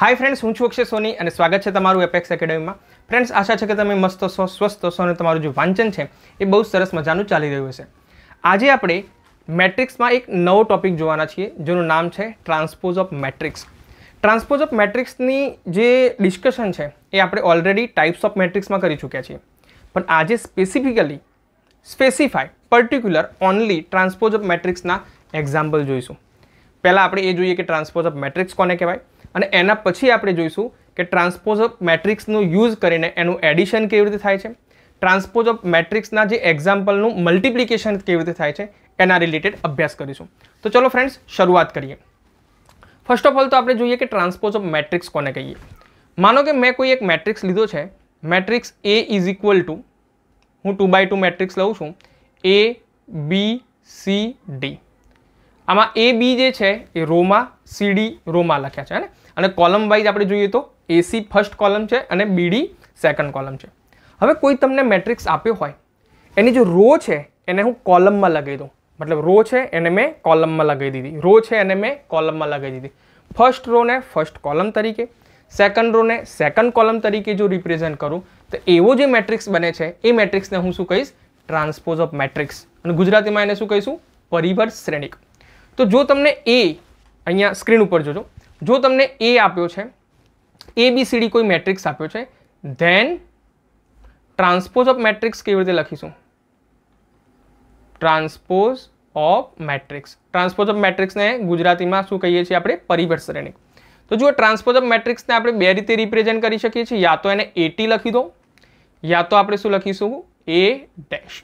hi friends હું છું અક્ષય સોની અને સ્વાગત છે તમારું એપેક્સ એકેડમીમાં ફ્રેન્ડ્સ આશા છે કે તમે મસ્ત છો સ્વસ્થ છો અને તમારું જે વાંચન છે એ બહુ સરસ મજાનું ચાલી રહ્યું હશે આજે આપણે મેટ્રિક્સમાં એક નવો ટોપિક જોવાના છીએ જેનું નામ છે transpose of matrix transpose of મેટ્રિક્સની જે ડિસ્કશન છે એ આપણે ઓલરેડી ટાઈપ્સ ઓફ મેટ્રિક્સમાં કરી ચૂક્યા છીએ પણ આજે specifically specify particular only transpose of મેટ્રિક્સના એક્ઝામ્પલ જોઈશું પહેલાં આપણે એ જોઈએ કે ટ્રાન્સપોઝ ઓફ મેટ્રિક્સ કોને કહેવાય અને એના પછી આપણે જોઈશું કે ટ્રાન્સપોઝ ઓફ મેટ્રિક્સનું યુઝ કરીને એનું એડિશન કેવી રીતે થાય છે ટ્રાન્સપોઝ ઓફ મેટ્રિક્સના જે એક્ઝામ્પલનું મલ્ટિપ્લિકેશન કેવી રીતે થાય છે એના રિલેટેડ અભ્યાસ કરીશું તો ચલો ફ્રેન્ડ્સ શરૂઆત કરીએ ફર્સ્ટ ઓફ ઓલ તો આપણે જોઈએ કે ટ્રાન્સપોઝ ઓફ મેટ્રિક્સ કોને કહીએ માનો કે મેં કોઈ એક મેટ્રિક્સ લીધો છે matrix A is equal to હું ટુ બાય ટુ મેટ્રિક્સ લઉં છું એ બી સી ડી આમાં એ બી જે છે એ રોમાં સીડી રોમાં લખ્યા છે ને અને કોલમ વાઇઝ આપણે જોઈએ તો એસી ફર્સ્ટ કોલમ છે અને બીડી સેકન્ડ કોલમ છે હવે કોઈ તમને મેટ્રિક્સ આપ્યો હોય એની જે રો છે એને હું કોલમમાં લગાવી દઉં મતલબ રો છે એને મેં કોલમમાં લગાવી દીધી રો છે એને મેં કોલમમાં લગાવી દીધી ફર્સ્ટ રોને ફર્સ્ટ કોલમ તરીકે સેકન્ડ રોને સેકન્ડ કોલમ તરીકે જો રિપ્રેઝન્ટ કરું તો એવો જે મેટ્રિક્સ બને છે એ મેટ્રિક્સને હું શું કહીશ ટ્રાન્સપોઝ ઓફ મેટ્રિક્સ અને ગુજરાતીમાં એને શું કહીશું પરિભર શ્રેણિક તો જો તમને એ અહીંયા સ્ક્રીન ઉપર જોજો જો તમને એ આપ્યો છે એ બી સીડી કોઈ મેટ્રિક્સ આપ્યો છે ધેન ટ્રાન્સપોઝ ઓફ મેટ્રિક્સ કેવી રીતે લખીશું transpose of matrix transpose of મેટ્રિક્સને ગુજરાતીમાં શું કહીએ છીએ આપણે પરિવર્ત શ્રેણી તો જુઓ ટ્રાન્સપોઝ ઓફ મેટ્રિક્સને આપણે બે રીતે રિપ્રેઝેન્ટ કરી શકીએ છીએ યા તો એને એટી લખી દો યા તો આપણે શું લખીશું એ ડેશ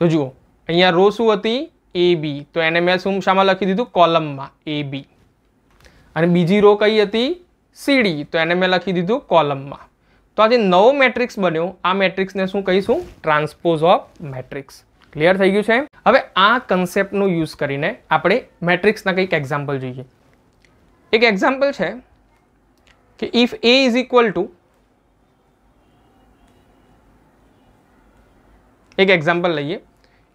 તો જુઓ અહીંયા રો શું હતી એ બી તો એને મેં શું શામાં લખી દીધું કોલમમાં એ બી અને બીજી રો કઈ હતી સીડી તો એને મેં લખી દીધું કોલમમાં તો આજે જે નવો મેટ્રિક્સ બન્યો આ મેટ્રિક્સને શું કહીશું ટ્રાન્સપોઝ ઓફ મેટ્રિક્સ ક્લિયર થઈ ગયું છે હવે આ કન્સેપ્ટનો યુઝ કરીને આપણે મેટ્રિક્સના કંઈક એક્ઝામ્પલ જોઈએ એક એક્ઝામ્પલ છે કે if A is equal to એક એક્ઝામ્પલ લઈએ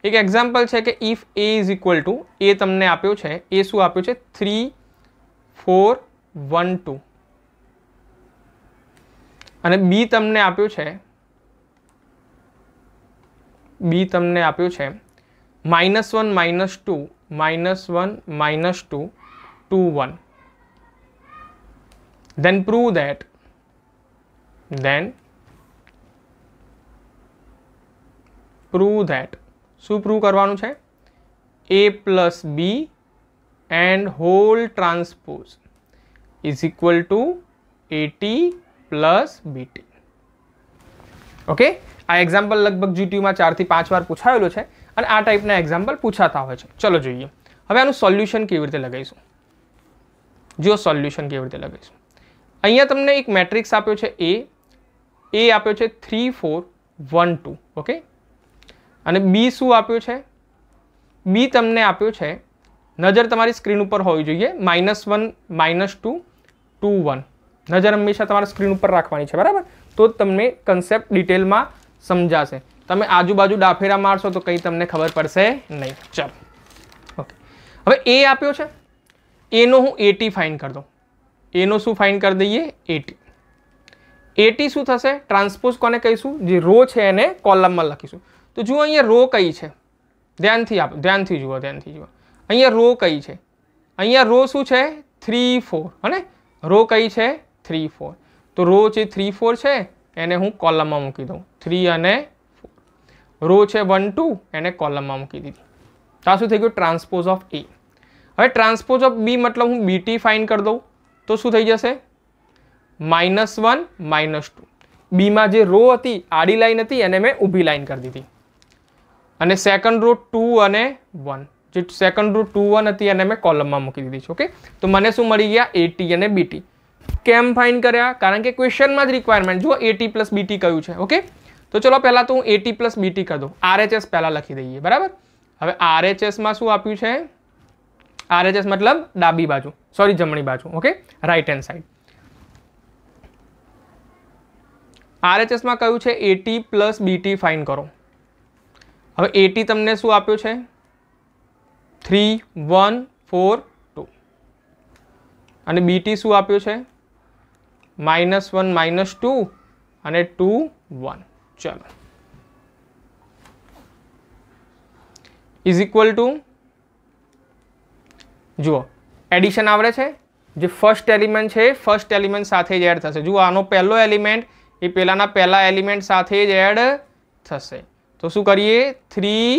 એક એક્ઝામ્પલ છે કે if A is equal to એ તમને આપ્યો છે એ શું આપ્યું છે થ્રી ફોર વન ટુ અને બી તમને આપ્યું છે બી તમને આપ્યું છે minus one minus two minus one minus two two one then prove that then prove that શું પ્રૂવ કરવાનું છે A plus B and whole transpose is equal to AT plus B T okay આ એક્ઝામ્પલ લગભગ જીટીયુમાં ચારથી પાંચ વાર પૂછાયેલો છે અને આ ટાઈપના એક્ઝામ્પલ પૂછાતા હોય છે ચલો જોઈએ હવે આનું સોલ્યુશન કેવી રીતે લગાવીશું જો સોલ્યુશન કેવી રીતે લગાવીશું અહીંયા તમને એક મેટ્રિક્સ આપ્યો છે એ એ આપ્યો છે three four one two okay અને બી શું આપ્યું છે બી તમને આપ્યો છે નજર તમારી સ્ક્રીન ઉપર હોવી જોઈએ minus one minus two two one નજર હંમેશા તમારા સ્ક્રીન ઉપર રાખવાની છે બરાબર તો તમને કન્સેપ્ટ ડિટેલમાં સમજાશે તમે આજુબાજુ ડાફેરા મારશો તો કંઈ તમને ખબર પડશે નહીં ચાલો ઓકે હવે એ આપ્યો છે એનો હું એટી ફાઇન કરી દઉં એનો શું ફાઇન કરી દઈએ એટી એટી શું થશે ટ્રાન્સપોઝ કોને કહીશું જે રો છે એને કોલમમાં લખીશું તો જુઓ અહીંયા રો કઈ છે ધ્યાનથી આપ ધ્યાનથી જુઓ ધ્યાનથી જુઓ અહીંયા રો કઈ છે અહીંયા રો શું છે થ્રી ફોર હને રો કઈ છે થ્રી ફોર તો રો જે થ્રી ફોર છે એને હું કોલમમાં મૂકી દઉં થ્રી અને રો છે વન ટુ એને કોલમમાં મૂકી દીધી તો આ શું થઈ ગયું ટ્રાન્સપોઝ ઓફ એ હવે ટ્રાન્સપોઝ ઓફ બી મતલબ હું બીટી ફાઇન કરી દઉં તો શું થઈ જશે માઇનસ વન માઇનસ ટુ બીમાં જે રો હતી આડી લાઇન હતી એને મેં ઊભી લાઈન કરી દીધી અને સેકન્ડ રો ટુ અને વન જે સેકન્ડ રૂટ ટુ વન હતી એને મેં કોલમમાં મૂકી દીધી છે ઓકે તો મને શું મળી ગયા એટી અને બીટી કેમ ફાઇન કર્યા કારણ કે ક્વેશ્ચનમાં જ રિક્વાયરમેન્ટ જો એટી પ્લસ બીટી કયું છે ઓકે તો ચલો પહેલાં તો હું એટી પ્લસ બીટી કરી દઉં આરએચએસ પહેલાં લખી દઈએ બરાબર હવે આરએચએસમાં શું આપ્યું છે આરએચએસ મતલબ ડાબી બાજુ સોરી જમણી બાજુ ઓકે રાઇટ હેન્ડ સાઈડ આરએચએસમાં કયું છે એટી પ્લસ બીટી ફાઇન કરો હવે એટી તમને શું આપ્યું છે થ્રી વન ફોર ટુ અને બીટી શું આપ્યો છે માઇનસ વન માઇનસ ટુ અને ટુ વન ચલો ઇઝ ઇક્વલ ટુ જુઓ એડિશન આવડે છે જે ફર્સ્ટ એલિમેન્ટ છે ફર્સ્ટ એલિમેન્ટ સાથે જ એડ થશે જુઓ આનો પહેલો એલિમેન્ટ એ પહેલાંના પહેલાં એલિમેન્ટ સાથે જ એડ થશે તો શું કરીએ થ્રી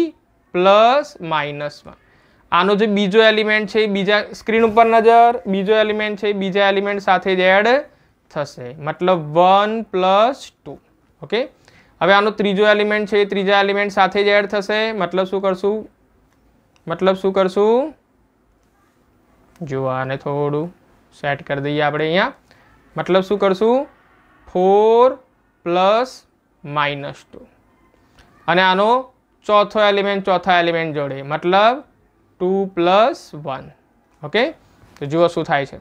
પ્લસ માઇનસ વન આનો જે બીજો એલિમેન્ટ છે એ બીજા સ્ક્રીન ઉપર નજર બીજો એલિમેન્ટ છે બીજા એલિમેન્ટ સાથે જ એડ થશે મતલબ વન પ્લસ ટુ ઓકે હવે આનો ત્રીજો એલિમેન્ટ છે એ ત્રીજા એલિમેન્ટ સાથે જ એડ થશે મતલબ શું કરશું મતલબ શું કરશું જુઓ આને થોડું સેટ કરી દઈએ આપણે અહીંયા મતલબ શું કરશું ફોર પ્લસ માઇનસ ટુ અને આનો ચોથો એલિમેન્ટ ચોથા એલિમેન્ટ જોડે મતલબ ટુ પ્લસ વન ઓકે તો જુઓ શું થાય છે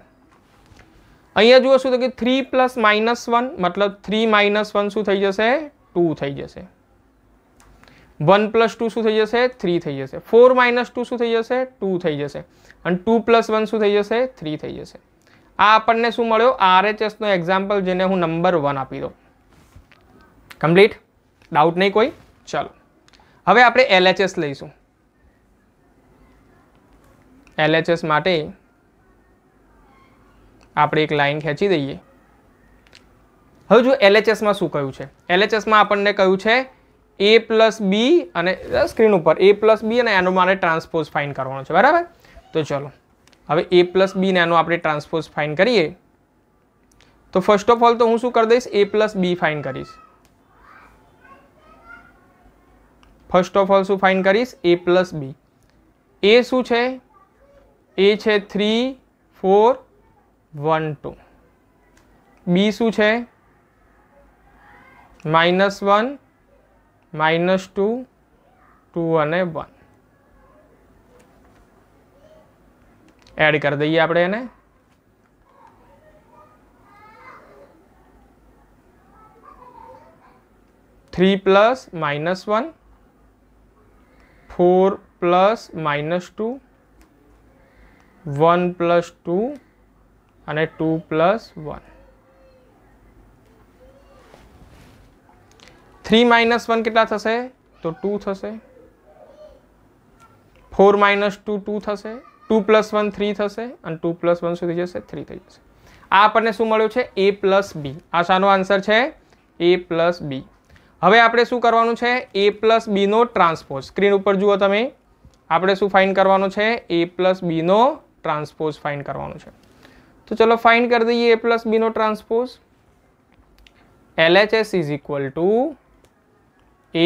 અહીંયા જુઓ શું તો કે થ્રી પ્લસ માઇનસ વન મતલબ થ્રી માઇનસ વન શું થઈ જશે ટુ થઈ જશે વન પ્લસ ટુ શું થઈ જશે થ્રી થઈ જશે ફોર માઇનસ ટુ શું થઈ જશે ટુ થઈ જશે અને ટુ પ્લસ વન શું થઈ જશે થ્રી થઈ જશે આ આપણને શું મળ્યો આરએચએસનો એક્ઝામ્પલ જેને હું નંબર વન આપી દઉં કમ્પ્લીટ ડાઉટ નહીં કોઈ ચાલો હવે આપણે એલએચએસ લઈશું એલએચએસ માટે આપણે એક લાઇન ખેંચી દઈએ હવે જો એલએચએસમાં શું કહ્યું છે એલએચએસમાં આપણને કહ્યું છે એ પ્લસ બી અને સ્ક્રીન ઉપર એ પ્લસ બી અને એનો મારે ટ્રાન્સપોઝ ફાઇન કરવાનો છે બરાબર તો ચલો હવે એ પ્લસ બીને એનો આપણે ટ્રાન્સપોઝ ફાઇન કરીએ તો ફર્સ્ટ ઓફ ઓલ તો હું શું કરી દઈશ એ પ્લસ બી ફાઇન કરીશ ફર્સ્ટ ઓફ ઓલ શું ફાઇન કરીશ એ પ્લસ બી એ શું છે એ છે three four one two B શું છે minus one minus two two અને વન એડ કરી દઈએ આપણે એને three plus minus one four plus minus two one plus two અને two plus one three minus one કેટલા થશે તો ટુ થશે ફોર માઇનસ ટુ ટુ થશે ટુ પ્લસ વન થ્રી થશે અને ટુ પ્લસ વન સુધી જશે થ્રી થઈ જશે આ આપણને શું મળ્યું છે એ પ્લસ બી આ શાનો આન્સર છે એ પ્લસ બી હવે આપણે શું કરવાનું છે એ પ્લસ બીનો ટ્રાન્સપોઝ સ્ક્રીન ઉપર જુઓ તમે આપણે શું ફાઇન કરવાનું છે એ પ્લસ બીનો ટ્રાન્સપોઝ ફાઇન્ડ કરવાનું છે તો ચલો ફાઇન્ડ કરી દઈએ એ પ્લસ બીનો transpose LHS is equal to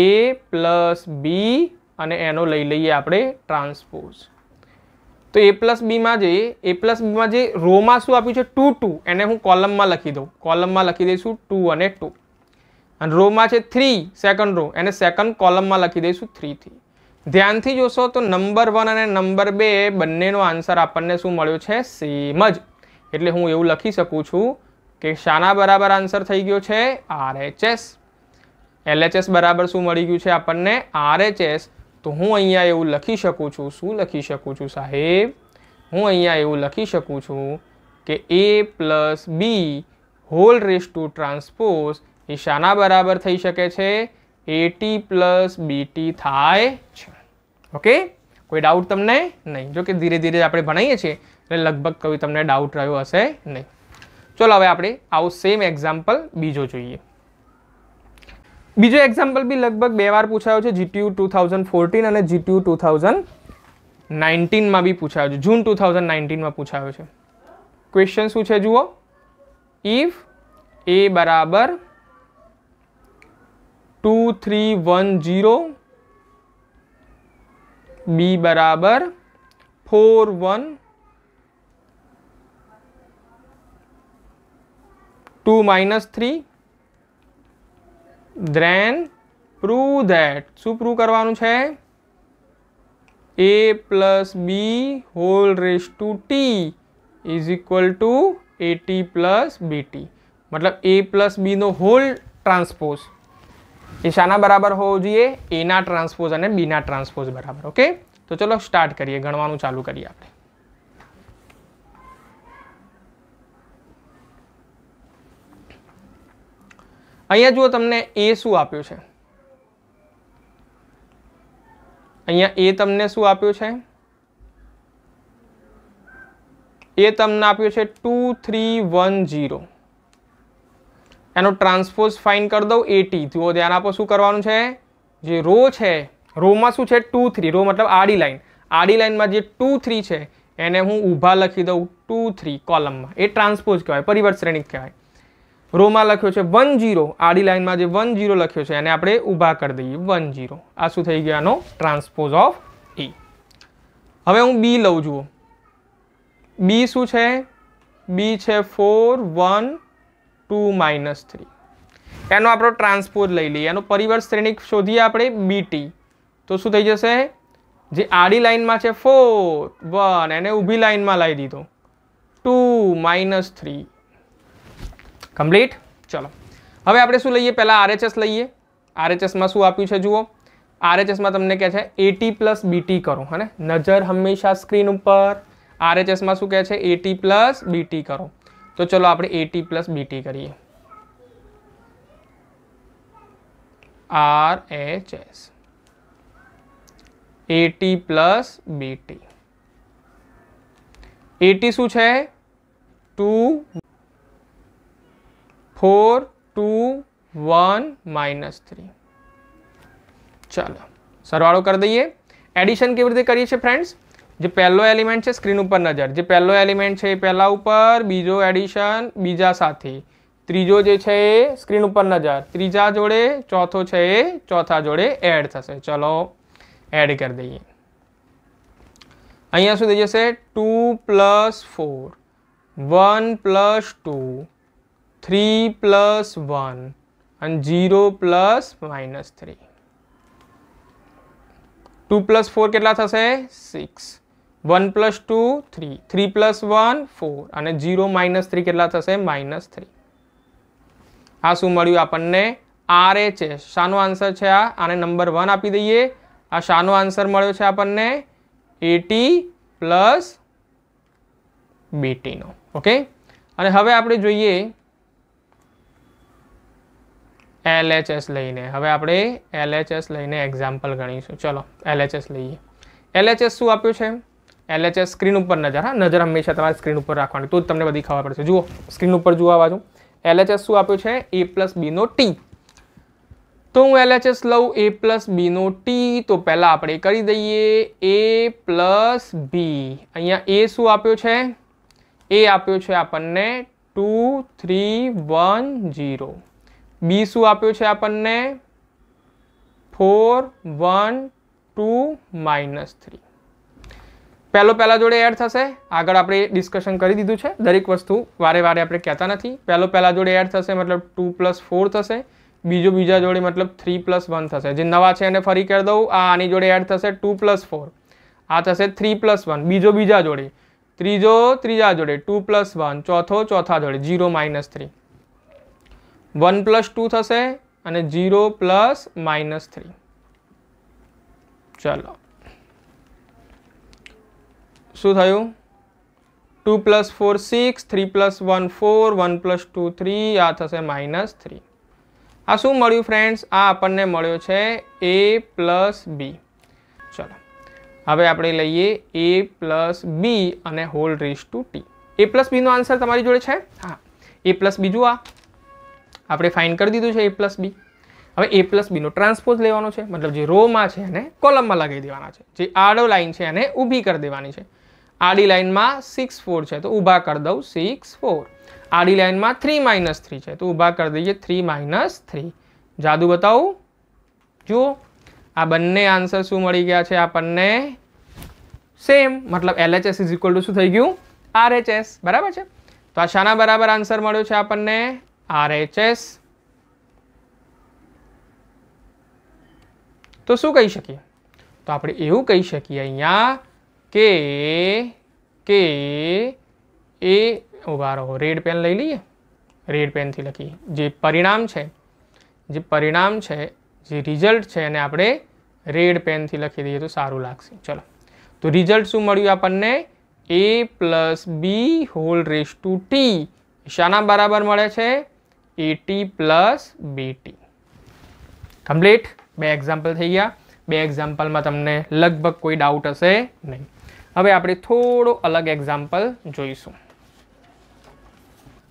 A plus B અને એનો લઈ લઈએ આપણે ટ્રાન્સપોઝ તો એ પ્લસ બીમાં જે એ પ્લસ બીમાં જે રોમાં શું આપ્યું છે ટુ ટુ એને હું કોલમમાં લખી દઉં કોલમમાં લખી દઈશું ટુ અને ટુ અને રોમાં છે થ્રી સેકન્ડ રો એને સેકન્ડ કોલમમાં લખી દઈશું થ્રીથી ધ્યાનથી જોશો તો નંબર વન અને નંબર બે બંનેનો આન્સર આપણને શું મળ્યો છે સેમ જ એટલે હું એવું લખી શકું છું કે શાના બરાબર આન્સર થઈ ગયો છે આરએચએસ એલએચએસ બરાબર શું મળી ગયું છે આપણને આરએચએસ તો હું અહીંયા એવું લખી શકું છું શું લખી શકું છું સાહેબ હું અહીંયા એવું લખી શકું છું કે A plus B whole raise to transpose એ શાના બરાબર થઈ શકે છે એટી પ્લસ બીટી થાય છે ઓકે કોઈ ડાઉટ તમને નહીં જો કે ધીરે ધીરે આપણે ભણાવીએ છીએ એટલે લગભગ કોઈ તમને ડાઉટ રહ્યો હશે નહીં ચલો હવે આપણે આવો સેમ એક્ઝામ્પલ બીજો જોઈએ બીજો એક્ઝામ્પલ બી લગભગ બે વાર પૂછાયો છે જીટીયુ ટુ થાઉઝન્ડ ફોર્ટીન અને જીટીયુ ટુ થાઉઝન્ડ નાઇન્ટીનમાં બી પૂછાયો છે જૂન ટુ થાઉઝન્ડ નાઇન્ટીનમાં પૂછાયો છે ક્વેશ્ચન શું છે જુઓ ઇફ એ બરાબર two three one zero b = 41 2 - 3 then prove that so prove કરવાનું છે a + b ^ t = at + bt મતલબ a + b નો હોલ ટ્રાન્સપોઝ એ શાના બરાબર હોવો જોઈએ એના ટ્રાન્સપોઝ અને બીના ટ્રાન્સપોઝ બરાબર ઓકે તો ચલો સ્ટાર્ટ કરીએ ગણવાનું ચાલુ કરીએ આપણે અહીંયા જુઓ તમને એ શું આપ્યું છે અહીંયા એ તમને શું આપ્યું છે એ તમને આપ્યું છે ટુ થ્રી વન જીરો એનો ટ્રાન્સપોઝ ફાઇન કરી દઉં એટી જુઓ ધ્યાન આપો શું કરવાનું છે જે રો છે રોમાં શું છે ટુ થ્રી રો મતલબ આડી લાઇન આડી લાઇનમાં જે ટુ થ્રી છે એને હું ઊભા લખી દઉં ટુ થ્રી કોલમમાં એ ટ્રાન્સપોઝ કહેવાય પરિવર્ત શ્રેણી કહેવાય રોમાં લખ્યો છે વન ઝીરો આડી લાઇનમાં જે વન ઝીરો લખ્યો છે એને આપણે ઊભા કરી દઈએ વન જીરો આ શું થઈ ગયો આનો ટ્રાન્સપોઝ ઓફ એ હવે હું બી લઉં જુઓ બી શું છે બી છે four one two minus three એનો આપણો ટ્રાન્સપોઝ લઈ લઈએ એનો પરિવર્ત શ્રેણિક શોધીએ આપણે બીટી તો શું થઈ જશે જે આડી લાઇનમાં છે ફોર વન એને ઊભી લાઇનમાં લાવી દીધો ટુ માઇનસ થ્રી કમ્પ્લીટ ચલો હવે આપણે શું લઈએ પહેલાં આરએચએસ લઈએ આરએચએસમાં શું આપ્યું છે જુઓ આરએચએસમાં તમને કહે છે એટી પ્લસ બીટી કરો હે નજર હંમેશા સ્ક્રીન ઉપર આરએચએસમાં શું કહે છે એટી પ્લસ બીટી કરો तो चलो आप A T plus B T करिए R H S A T plus B T A T शू है two four two one minus three चलो सरवाड़ो कर दिए एडिशन के विधि करिए फ्रेंड्स पहलो एलिमेंट है स्क्रीन पर नजर जो पहलो एलिमेंट है पहला उपर बीजो एडिशन बीजा साथ तीजो जो है स्क्रीन पर नजर तीजा जोड़े चौथो है चौथा जोड़े एड थे चलो एड कर दिए अँ सुधी जैसे two plus four one plus two three plus one and zero plus minus three two plus four के six one plus two three three plus one four અને ઝીરો માઇનસ થ્રી કેટલા થશે માઇનસ થ્રી આ શું મળ્યું આપણને R છે શાનો answer છે આ આને નંબર વન આપી દઈએ આ શાનો આન્સર મળ્યો છે આપણને એટી પ્લસ બીટીનો ઓકે અને હવે આપણે જોઈએ એલએચએસ લઈને હવે આપણે એલએચએસ લઈને એક્ઝામ્પલ ગણીશું ચલો એલએચએસ લઈએ એલએચએસ શું આપ્યું છે એલ એલએચએસ સ્ક્રીન ઉપર નજર હા નજર હંમેશા તમારે સ્ક્રીન ઉપર રાખવાની તો જ તમને બધી ખબર પડશે જુઓ સ્ક્રીન ઉપર જુઓ આ એલએચએસ શું આપ્યું છે એ પ્લસ બીનો ટી તો હું એલએચએસ લઉં એ પ્લસ બીનો ટી તો પહેલાં આપણે કરી દઈએ એ પ્લસ બી અહીંયા એ શું આપ્યો છે એ આપ્યો છે આપણને two three one zero B શું આપ્યો છે આપણને four one two minus three પહેલો પહેલાં જોડે એડ થશે આગળ આપણે ડિસ્કશન કરી દીધું છે દરેક વસ્તુ વારે વારે આપણે કહેતા નથી પહેલો પહેલાં જોડે એડ થશે મતલબ ટુ પ્લસ ફોર થશે બીજો બીજા જોડે મતલબ થ્રી પ્લસ વન થશે જે નવા છે એને ફરી કરી દઉં આ આની જોડે એડ થશે ટુ પ્લસ ફોર આ થશે થ્રી પ્લસ વન બીજો બીજા જોડે ત્રીજો ત્રીજા જોડે ટુ પ્લસ વન ચોથો ચોથા જોડે zero minus three one plus two થશે અને ઝીરો પ્લસ માઇનસ થ્રી ચલો શું થયું two plus four six three plus one four one plus two three આ થશે માઇનસ થ્રી આ શું મળ્યું ફ્રેન્ડ્સ આ આપણને મળ્યો છે એ પ્લસ બી ચલો હવે આપણે લઈએ એ પ્લસ બી અને whole raise to T A plus બીનો આન્સર તમારી જોડે છે હા એ પ્લસ બીજું આ આપણે ફાઇન કરી દીધું છે એ પ્લસ બી હવે એ પ્લસ બીનો ટ્રાન્સપોઝ લેવાનો છે મતલબ જે રોમાં છે એને કોલમમાં લગાવી દેવાના છે જે આડો લાઈન છે એને ઊભી કરી દેવાની છે આડી લાઇનમાં સિક્સ ફોર છે તો ઊભા કરી દઉં સિક્સ ફોર આડી લાઇનમાં થ્રી માઇનસ થ્રી છે તો ઊભા કરી દઈએ થ્રી માઇનસ થ્રી જાદુ બતાવું જુઓ આ બંને આન્સર શું મળી ગયા છે આપણને સેમ મતલબ એલએચએસ ઇઝ ઇક્વલ ટુ શું થઈ ગયું આરએચએસ બરાબર છે તો આ શાના બરાબર આન્સર મળ્યો છે આપણને આરએચએસ તો શું કહી શકીએ તો આપણે એવું કહી શકીએ અહીંયા કે કે એ ઉભા રહો રેડ પેન લઈ લઈએ રેડ પેનથી લખીએ જે પરિણામ છે જે પરિણામ છે જે રિઝલ્ટ છે એને આપણે રેડ પેનથી લખી દઈએ તો સારું લાગશે ચલો તો રિઝલ્ટ શું મળ્યું આપણને A plus B whole raise to T શાના બરાબર મળે છે A T plus B T complete બે એક્ઝામ્પલ થઈ ગયા બે એક્ઝામ્પલમાં તમને લગભગ કોઈ ડાઉટ હશે નહીં હવે આપણે થોડો અલગ એક્ઝામ્પલ જોઈશું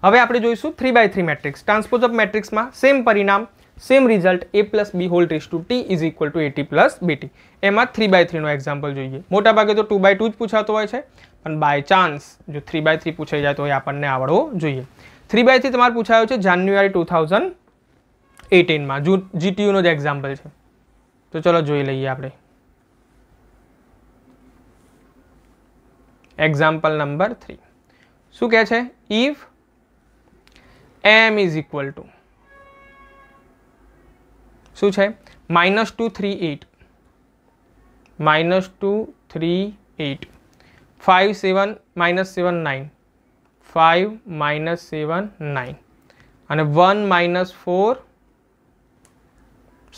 હવે આપણે જોઈશું three by three matrix transpose of મેટ્રિક્સમાં સેમ પરિણામ same result A plus B whole raise to T is equal to A T plus B T એમાં થ્રી બાય થ્રીનો એક્ઝામ્પલ જોઈએ મોટાભાગે તો ટુ બાય ટુ જ પૂછાતો હોય છે પણ બાય ચાન્સ જો થ્રી બાય થ્રી પૂછાઈ જાય તો એ આપણને આવડવો જોઈએ થ્રી બાય થ્રી તમારે પૂછાયો છે જાન્યુઆરી ટુ થાઉઝન્ડ એટીનમાં જૂ જીટીયુનો જ એક્ઝામ્પલ છે તો ચલો જોઈ લઈએ આપણે એક્ઝામ્પલ નંબર થ્રી શું કહે છે if M is equal to શું છે minus two three eight minus two three eight five seven minus seven nine five minus seven nine અને વન માઇનસ ફોર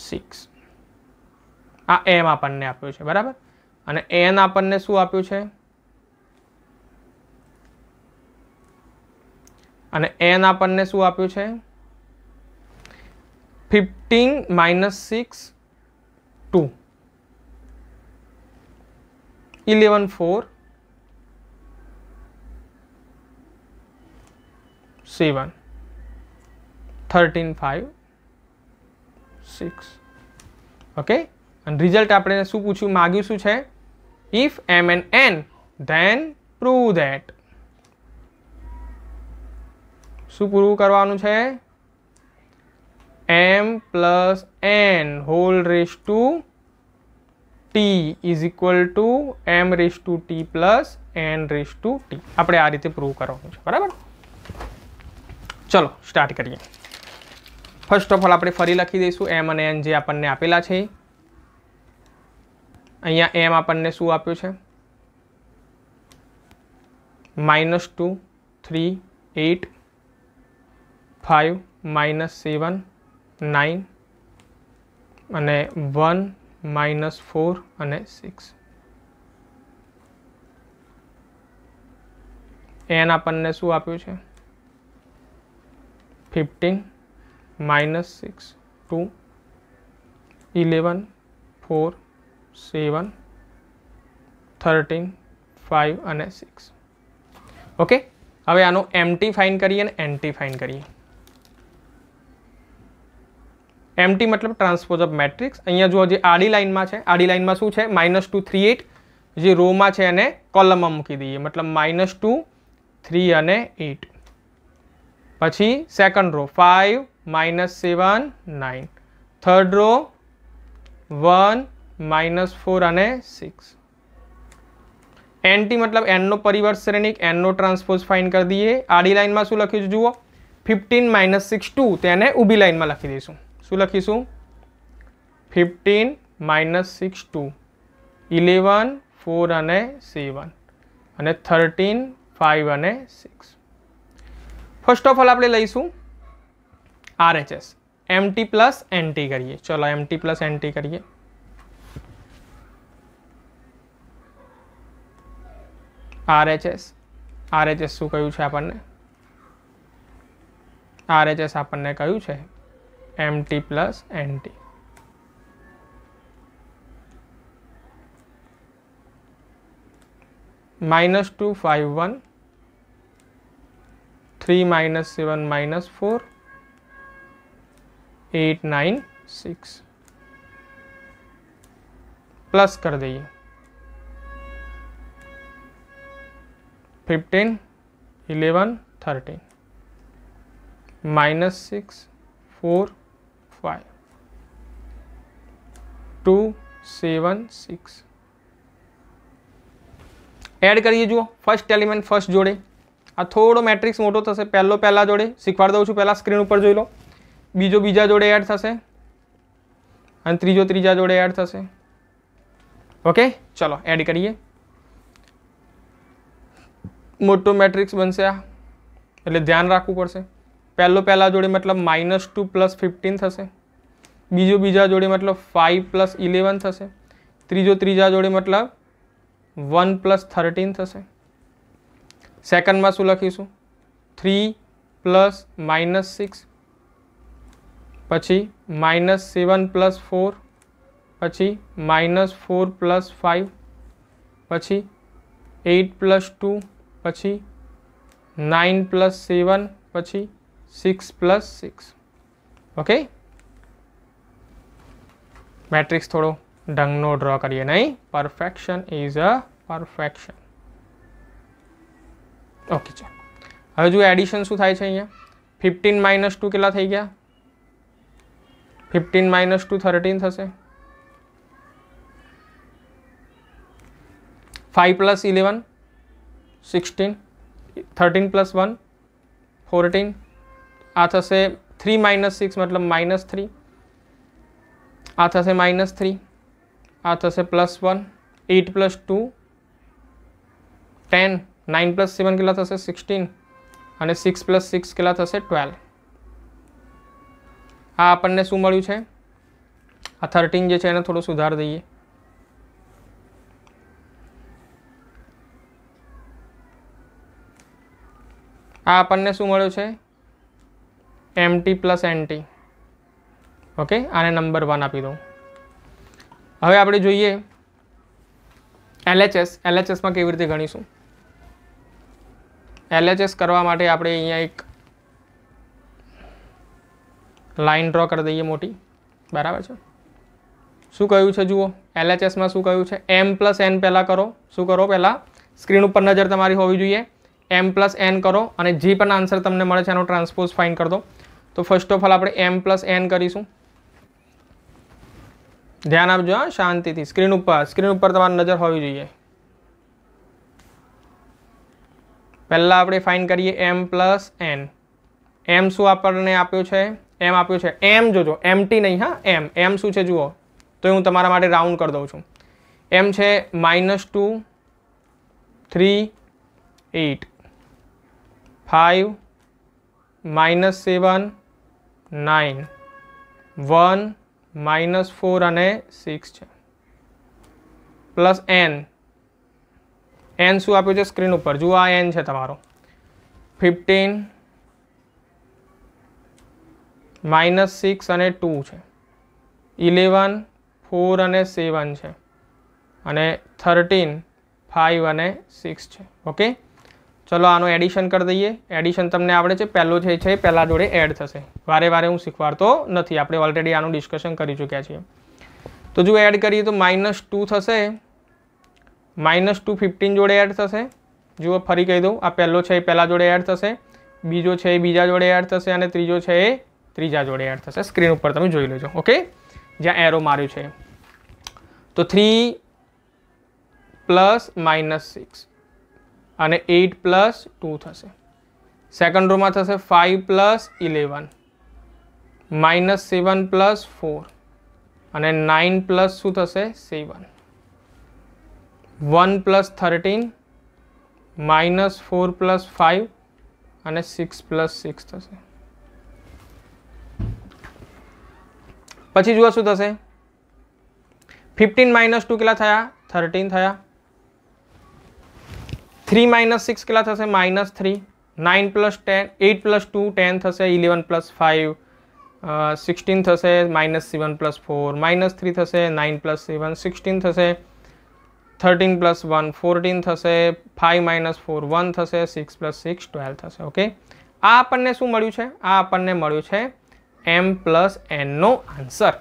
સિક્સ આ એમ આપણને આપ્યું છે બરાબર અને એન આપણને શું આપ્યું છે અને એન આપણને શું આપ્યું છે fifteen minus six two eleven four seven thirteen five six okay અને રિઝલ્ટ આપણે શું પૂછ્યું માગ્યું શું છે if M N N then prove that શું પૂરું કરવાનું છે M plus N whole raise to T is equal to M raise to T plus N raise to T આપણે આ રીતે પ્રૂવ કરવાનું છે બરાબર ચલો સ્ટાર્ટ કરીએ ફર્સ્ટ ઓફ ઓલ આપણે ફરી લખી દઈશું એમ અને એન જે આપણને આપેલા છે અહીંયા એમ આપણને શું આપ્યું છે minus two three eight five minus seven nine અને વન માઇનસ ફોર અને સિક્સ એન આપણને શું આપ્યું છે fifteen minus six two eleven four seven thirteen five અને સિક્સ ઓકે હવે આનો એમટી ફાઇન કરીએ અને એન્ટી ફાઇન કરીએ એમ ટી મતલબ ટ્રાન્સપોઝ ઓફ મેટ્રિક્સ અહીંયા જુઓ જે આડી લાઇનમાં છે આડી લાઇનમાં શું છે માઇનસ ટુ થ્રી એટ જે રોમાં છે એને કોલમમાં મૂકી દઈએ મતલબ માઇનસ ટુ થ્રી અને એટ પછી second row five minus seven nine third row one minus four અને સિક્સ એન ટી મતલબ એનનો પરિવાર શ્રેણિક એનનો ટ્રાન્સપોઝ ફાઇન કરી દઈએ આડી લાઇનમાં શું લખ્યું છે જુઓ ફિફ્ટીન માઇનસ સિક્સ ટુ તેને ઊભી લાઇનમાં લખી દઈશું શું લખીશું fifteen minus six two eleven four અને સેવન અને થર્ટીન ફાઇવ અને સિક્સ ફર્સ્ટ ઓફ ઓલ આપણે લઈશું આરએચએસ એમટી પ્લસ એનટી કરીએ ચલો એમટી પ્લસ એનટી કરીએ આરએચએસ આરએચએસ શું કહ્યું છે આપણને આરએચએસ આપણને કહ્યું છે M T plus N T minus two five one three minus seven minus four eight nine six plus कर दिए fifteen eleven thirteen minus six four 5 2 7 6 add करिए जो फर्स्ट एलिमेंट फर्स्ट जोड़े आ थोड़ा मैट्रिक्स मोठ થશે પેલો પેલા જોડે શીખવાડી દઉં છું પેલા સ્ક્રીન ઉપર જોઈ લો બીજો બીજો જોડે એડ થશે અને ત્રીજો ત્રીજા જોડે એડ થશે ઓકે ચલો એડ करिए મોટો મેટ્રિક્સ બનશે એટલે ધ્યાન રાખવું પડશે पहलो पहला जोड़ी मतलब -2 + 15 થશે બીજો બીજા जोड़ी मतलब 5 + 11 થશે ત્રીજો ત્રીજા जोड़ी मतलब 1 + 13 થશે સેકન્ડ માં શું લખીશ 3 + -6 પછી -7 + 4 પછી -4 + 5 પછી 8 + 2 પછી 9 + 7 પછી 6 plus 6 ओके मैट्रिक्स थोड़ो ढंग नो ड्रॉ करिए नहीं perfection is a perfection okay चलो हम जो एडिशन शू થાય છે અહીંયા 15 minus 2 કેટલા થઈ ગયા 15 minus 2 13 થશે 5 plus 11 16 13 plus 1 આ થશે થ્રી માઇનસ સિક્સ મતલબ માઇનસ થ્રી આ થશે માઇનસ થ્રી આ થશે plus one eight plus two ten nine plus seven કેટલા થશે સિક્સટીન અને સિક્સ પ્લસ સિક્સ કેટલા થશે ટ્વેલ્વ આ આપણને શું મળ્યું છે આ થર્ટીન જે છે એને થોડો સુધાર દઈએ આ આપણને શું મળ્યું છે M T plus N T okay આને નંબર વન આપી દઉં હવે આપણે જોઈએ એલએચએસ એલએચએસમાં કેવી રીતે ગણીશું એલએચએસ કરવા માટે આપણે અહીંયા એક લાઈન ડ્રો કરી દઈએ મોટી બરાબર છે શું કહ્યું છે જુઓ એલએચએસમાં શું કહ્યું છે એમ પ્લસ એન પહેલાં કરો શું કરો પહેલાં સ્ક્રીન ઉપર નજર તમારી હોવી જોઈએ એમ પ્લસ એન કરો અને જે પણ આન્સર તમને મળે છે એનો ટ્રાન્સપોઝ ફાઇન કરી દો તો ફર્સ્ટ ઓફ ઓલ આપણે એમ પ્લસ એન કરીશું ધ્યાન આપજો શાંતિથી સ્ક્રીન ઉપર સ્ક્રીન ઉપર તમારી નજર હોવી જોઈએ પહેલાં આપણે ફાઇન કરીએ એમ પ્લસ એન એમ શું આપણને આપ્યું છે એમ આપ્યું છે એમ જોજો એમટી નહીં હા એમ એમ શું છે જુઓ તો હું તમારા માટે રાઉન્ડ કરી દઉં છું એમ છે minus two three eight five minus seven nine one minus four અને સિક્સ છે પ્લસ એન એન શું આપ્યું છે સ્ક્રીન ઉપર જુઓ આ એન છે તમારો ફિફ્ટીન માઇનસ સિક્સ અને ટુ છે ઇલેવન ફોર અને સેવન છે અને થર્ટીન ફાઇવ અને સિક્સ છે ઓકે ચલો આનું એડિશન કરી દઈએ એડિશન તમને આવડે છે પહેલો જે છે પહેલાં જોડે એડ થશે વારે વારે હું શીખવાડતો નથી આપણે ઓલરેડી આનું ડિસ્કશન કરી ચૂક્યા છીએ તો જો એડ કરીએ તો માઇનસ ટુ થશે માઇનસ ટુ ફિફ્ટીન જોડે એડ થશે જુઓ ફરી કહી દઉં આ પહેલો છે એ પહેલાં જોડે એડ થશે બીજો છે એ બીજા જોડે એડ થશે અને ત્રીજો છે એ ત્રીજા જોડે એડ થશે સ્ક્રીન ઉપર તમે જોઈ લેજો ઓકે જ્યાં એરો માર્યું છે તો થ્રી પ્લસ માઇનસ સિક્સ અને એટ પ્લસ ટુ થશે સેકન્ડ રોમાં થશે five plus eleven minus seven plus four અને નાઇન પ્લસ શું થશે seven one plus thirteen minus four plus five અને સિક્સ પ્લસ સિક્સ થશે પછી જુઓ શું થશે ફિફ્ટીન માઇનસ ટુ કેટલા થયા થર્ટીન થયા થ્રી માઇનસ સિક્સ કેટલા થશે minus three nine plus ten eight plus two ten થશે ઇલેવન પ્લસ ફાઇવ સિક્સટીન થશે minus seven plus four minus three થશે નાઇન પ્લસ સેવન સિક્સટીન થશે થર્ટીન પ્લસ વન ફોર્ટીન થશે five minus four one થશે six plus six twelve થશે okay આ આપણને શું મળ્યું છે આ આપણને મળ્યું છે એમ પ્લસ એનનો આન્સર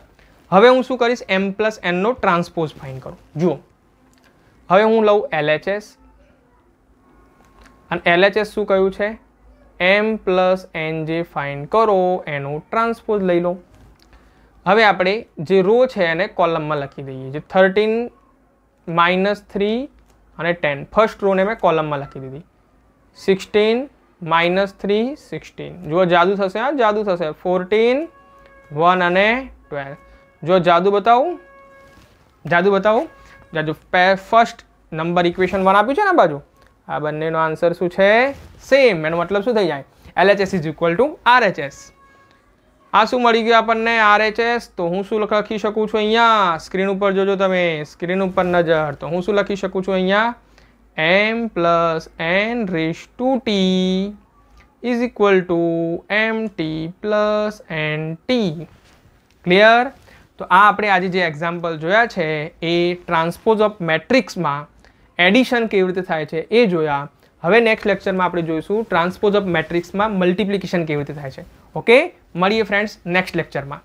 હવે હું શું કરીશ એમ પ્લસ એનનો ટ્રાન્સપોઝ ફાઇન કરું જુઓ હવે હું લઉં એલએચએસ અને એલએચએસ શું કહ્યું છે એમ પ્લસ એન જે ફાઇન કરો એનું ટ્રાન્સપોઝ લઈ લો હવે આપણે જે રો છે એને કોલમમાં લખી દઈએ જે થર્ટીન માઇનસ થ્રી અને ટેન ફર્સ્ટ રોને મેં કોલમમાં લખી દીધી સિક્સટીન માઇનસ થ્રી સિક્સટીન જુઓ જાદુ થશે હા જાદુ થશે ફોર્ટીન વન અને ટ્વેલ્વ જો જાદુ બતાવું જાદુ બતાવું જાદુ ફર્સ્ટ નંબર ઇક્વેશન વન આપ્યું છે ને બાજુ આ બંનેનો આન્સર શું છે સેમ એનો મતલબ શું થઈ જાય L H S is equal to R H S આ શું મળી ગયું આપણને આરએચએસ તો હું શું લખી શકું છું અહીંયા સ્ક્રીન ઉપર જોજો તમે સ્ક્રીન ઉપર નજર તો હું શું લખી શકું છું અહીંયા M plus N raise to T is equal to M T plus N T clear તો આ આપણે આજે જે એક્ઝામ્પલ જોયા છે એ ટ્રાન્સપોઝ ઓફ મેટ્રિક્સમાં એડિશન કેવી રીતે થાય છે એ જોયા હવે નેક્સ્ટ લેક્ચરમાં આપણે જોઈશું ટ્રાન્સપોઝ ઓફ મેટ્રિક્સમાં મલ્ટિપ્લિકેશન કેવી રીતે થાય છે ઓકે મળીએ ફ્રેન્ડ્સ નેક્સ્ટ લેક્ચરમાં